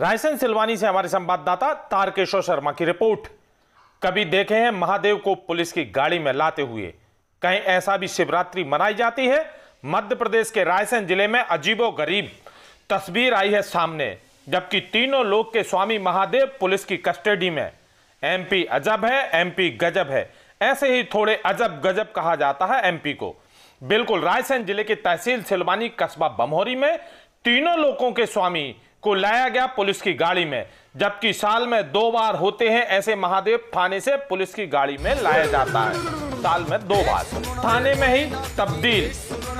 रायसेन सिलवानी से हमारे संवाददाता तारकेश्वर शर्मा की रिपोर्ट कभी देखे हैं महादेव को पुलिस की गाड़ी में लाते हुए कहीं ऐसा भी शिवरात्रि मनाई जाती है मध्य प्रदेश के रायसेन जिले में अजीबो गरीब तस्वीर आई है सामने जबकि तीनों लोग के स्वामी महादेव पुलिस की कस्टडी में एमपी अजब है एमपी गजब है ऐसे ही थोड़े अजब गजब कहा जाता है एमपी को बिल्कुल रायसेन जिले की तहसील सिलवानी कस्बा बमहोरी में तीनों लोगों के स्वामी को लाया गया पुलिस की गाड़ी में जबकि साल में दो बार होते हैं ऐसे महादेव थाने से पुलिस की गाड़ी में लाया जाता है साल में दो बार थाने में ही तब्दील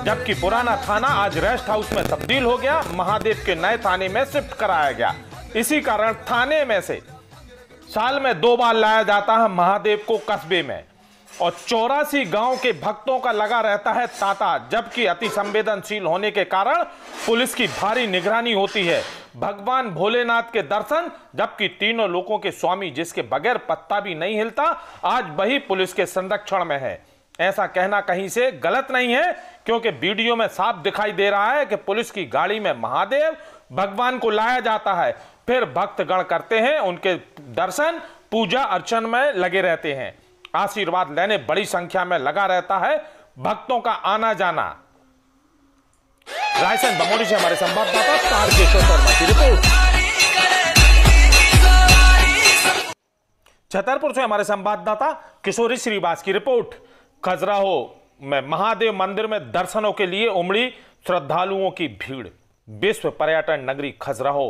जबकि पुराना थाना आज रेस्ट हाउस में तब्दील हो गया महादेव के नए थाने में शिफ्ट कराया गया इसी कारण थाने में से साल में दो बार लाया जाता है महादेव को कस्बे में और चौरासी गांव के भक्तों का लगा रहता है तांता जबकि अति संवेदनशील होने के कारण पुलिस की भारी निगरानी होती है भगवान भोलेनाथ के दर्शन जबकि तीनों लोगों के स्वामी जिसके बगैर पत्ता भी नहीं हिलता आज वही पुलिस के संरक्षण में है ऐसा कहना कहीं से गलत नहीं है क्योंकि वीडियो में साफ दिखाई दे रहा है कि पुलिस की गाड़ी में महादेव भगवान को लाया जाता है फिर भक्तगण करते हैं उनके दर्शन पूजा अर्चन में लगे रहते हैं आशीर्वाद लेने बड़ी संख्या में लगा रहता है भक्तों का आना जाना रायसेन बमोरी से हमारे संवाददाता तारकेश्वर शर्मा की रिपोर्ट छतरपुर से हमारे संवाददाता किशोरी श्रीवास की रिपोर्ट खजराहो में महादेव मंदिर में दर्शनों के लिए उमड़ी श्रद्धालुओं की भीड़ विश्व पर्यटन नगरी खजराहो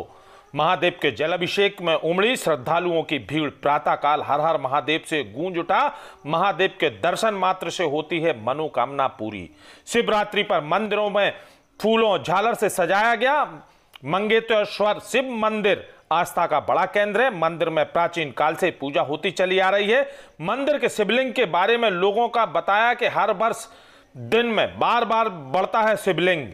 महादेव के जल अभिषेक में उमड़ी श्रद्धालुओं की भीड़ प्रातःकाल हर हर महादेव से गूंज उठा महादेव के दर्शन मात्र से होती है मनोकामना पूरी शिवरात्रि पर मंदिरों में फूलों झालर से सजाया गया मंगेतेश्वर शिव मंदिर आस्था का बड़ा केंद्र है मंदिर में प्राचीन काल से पूजा होती चली आ रही है मंदिर के शिवलिंग के बारे में लोगों का बताया कि हर वर्ष दिन में बार बार बढ़ता है शिवलिंग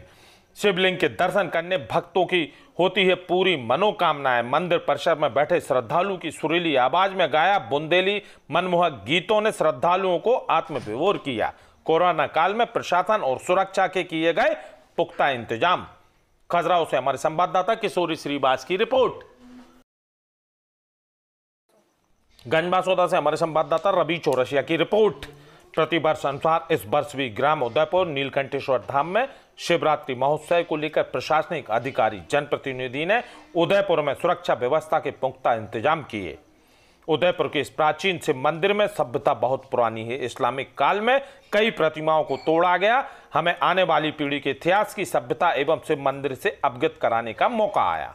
शिवलिंग के दर्शन करने भक्तों की होती है पूरी मनोकामनाएं मंदिर परिसर में बैठे श्रद्धालु की सुरीली आवाज में गाया बुंदेली मनमोहक गीतों ने श्रद्धालुओं को आत्मविवोर किया कोरोना काल में प्रशासन और सुरक्षा के किए गए पुख्ता इंतजाम खजुराहो से हमारे संवाददाता किशोरी श्रीवास की रिपोर्ट गंजबासौदा से हमारे संवाददाता रवि चौरसिया की रिपोर्ट प्रतिवर्ष अनुसार इस वर्ष भी ग्राम उदयपुर नीलकंठेश्वर धाम में शिवरात्रि महोत्सव को लेकर प्रशासनिक अधिकारी जनप्रतिनिधि ने उदयपुर में सुरक्षा व्यवस्था के पुख्ता इंतजाम किए उदयपुर के इस प्राचीन शिव मंदिर में सभ्यता बहुत पुरानी है इस्लामिक काल में कई प्रतिमाओं को तोड़ा गया हमें आने वाली पीढ़ी के इतिहास की सभ्यता एवं शिव मंदिर से अवगत कराने का मौका आया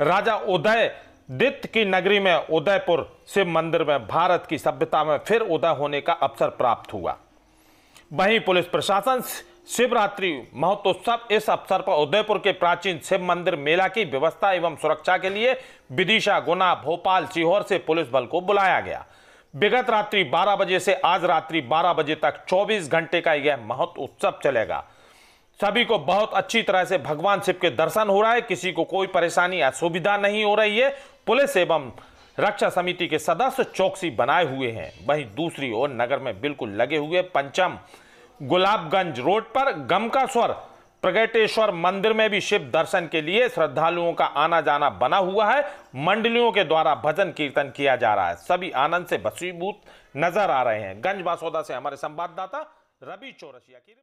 राजा उदय दित्य की नगरी में उदयपुर शिव मंदिर में भारत की सभ्यता में फिर उदय होने का अवसर प्राप्त हुआ वहीं पुलिस प्रशासन शिवरात्रि महोत्सव इस अवसर पर उदयपुर के प्राचीन शिव मंदिर मेला की व्यवस्था एवं सुरक्षा के लिए विदिशा गुना भोपाल सीहोर से पुलिस बल को बुलाया गया विगत रात्रि 12 बजे से आज रात्रि 12 बजे तक 24 घंटे का यह महोत्सव चलेगा सभी को बहुत अच्छी तरह से भगवान शिव के दर्शन हो रहा है किसी को कोई परेशानी असुविधा नहीं हो रही है पुलिस एवं रक्षा समिति के सदस्य चौकसी बनाए हुए हैं वहीं दूसरी ओर नगर में बिल्कुल लगे हुए पंचम गुलाबगंज रोड पर गमकास्वर प्रगटेश्वर मंदिर में भी शिव दर्शन के लिए श्रद्धालुओं का आना जाना बना हुआ है मंडलियों के द्वारा भजन कीर्तन किया जा रहा है सभी आनंद से बसीभूत नजर आ रहे हैं गंज बासौदा से हमारे संवाददाता रवि चौरसिया की